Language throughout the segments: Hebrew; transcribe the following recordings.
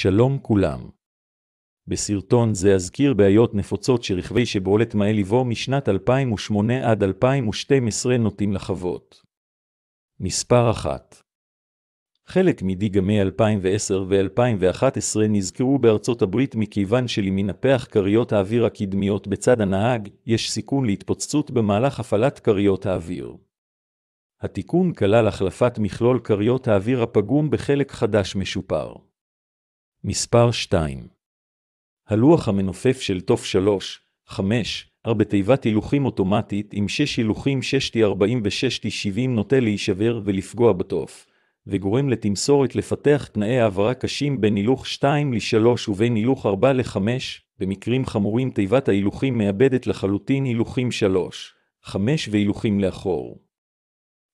שלום כולם. בסרטון זה אזכיר בעיות נפוצות שרכבי שבעולת ליבו משנת 2008 עד 2012 נוטים לחוות. מספר 1 חלק מדיגמי 2010 ו-2011 נזכרו בארצות הברית מכיוון שלמנפח כריות האוויר הקדמיות בצד הנהג, יש סיכון להתפוצצות במהלך הפעלת כריות האוויר. התיקון כלל החלפת מכלול כריות האוויר הפגום בחלק חדש משופר. מספר 2 הלוח המנופף של תוף 3, 5, 4 בתיבת הילוכים אוטומטית עם 6 הילוכים 6T40 ו-6T70 נוטה להישבר ולפגוע בתוף, וגורם לתמסורת לפתח תנאי העברה קשים בין הילוך 2 ל-3 ובין הילוך 4 ל-5, במקרים חמורים תיבת ההילוכים מאבדת לחלוטין הילוכים 3, 5 והילוכים לאחור.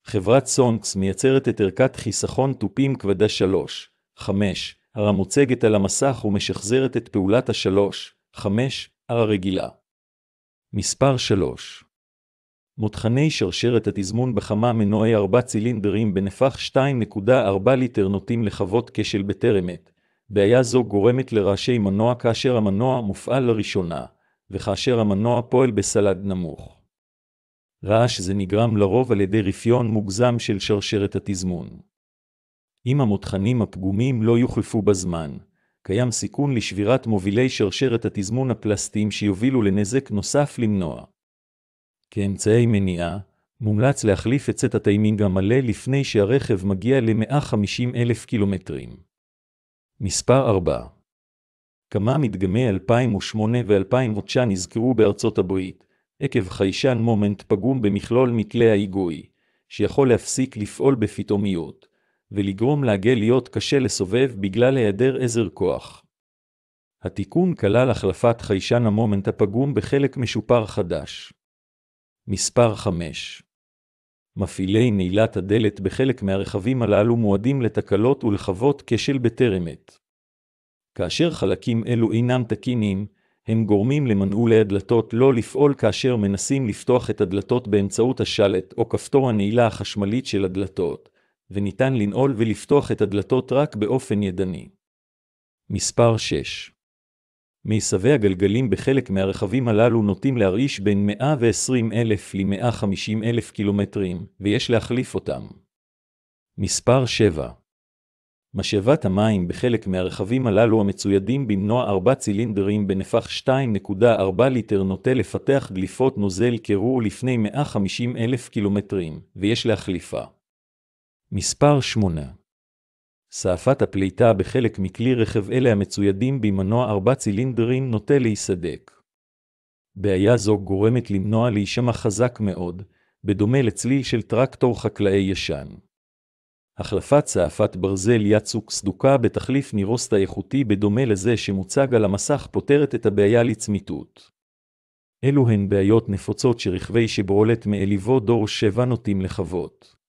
חברת סונקס מייצרת את ערכת חיסכון תופים כבדה 3, 5, המוצגת על המסך ומשחזרת את פעולת השלוש, חמש, הר הרגילה. מספר 3 מותחני שרשרת התזמון בכמה מנועי ארבע צילינדרים בנפח 2.4 ליטר נוטים לחוות כשל בטרם עת. בעיה זו גורמת לרעשי מנוע כאשר המנוע מופעל לראשונה, וכאשר המנוע פועל בסלד נמוך. רעש זה נגרם לרוב על ידי רפיון מוגזם של שרשרת התזמון. אם המותחנים הפגומים לא יוחלפו בזמן, קיים סיכון לשבירת מובילי שרשרת התזמון הפלסטיים שיובילו לנזק נוסף למנוע. כאמצעי מניעה, מומלץ להחליף את סט הטיימינג המלא לפני שהרכב מגיע ל 150 אלף קילומטרים. מספר 4 כמה מדגמי 2008 ו-2009 נזכרו בארצות הברית, עקב חיישן מומנט פגום במכלול מתלי ההיגוי, שיכול להפסיק לפעול בפתאומיות, ולגרום לעגל להיות קשה לסובב בגלל היעדר עזר כוח. התיקון כלל החלפת חיישן המומנט הפגום בחלק משופר חדש. מספר 5 מפעילי נעילת הדלת בחלק מהרכבים הללו מועדים לתקלות ולחוות כשל בטרם עת. כאשר חלקים אלו אינם תקינים, הם גורמים למנעולי הדלתות לא לפעול כאשר מנסים לפתוח את הדלתות באמצעות השלט או כפתור הנעילה החשמלית של הדלתות, וניתן לנעול ולפתוח את הדלתות רק באופן ידני. מספר 6 מיסבי הגלגלים בחלק מהרכבים הללו נוטים להרעיש בין 120 אלף ל-150 אלף קילומטרים, ויש להחליף אותם. מספר 7 משאבת המים בחלק מהרכבים הללו המצוידים במנוע ארבע צילינדרים בנפח 2.4 ליטר נוטה לפתח דליפות נוזל קירור לפני 150 אלף קילומטרים, ויש להחליפה. מספר 8 שאפת הפליטה בחלק מכלי רכב אלה המצוידים במנוע ארבע צילינדרים נוטה להיסדק. בעיה זו גורמת למנוע להישמע חזק מאוד, בדומה לצליל של טרקטור חקלאי ישן. החלפת שאפת ברזל יצוק סדוקה בתחליף נירוסטה איכותי בדומה לזה שמוצג על המסך פותרת את הבעיה לצמיתות. אלו הן בעיות נפוצות שרכבי שבועלת מעליבו דור שבע נוטים לחוות.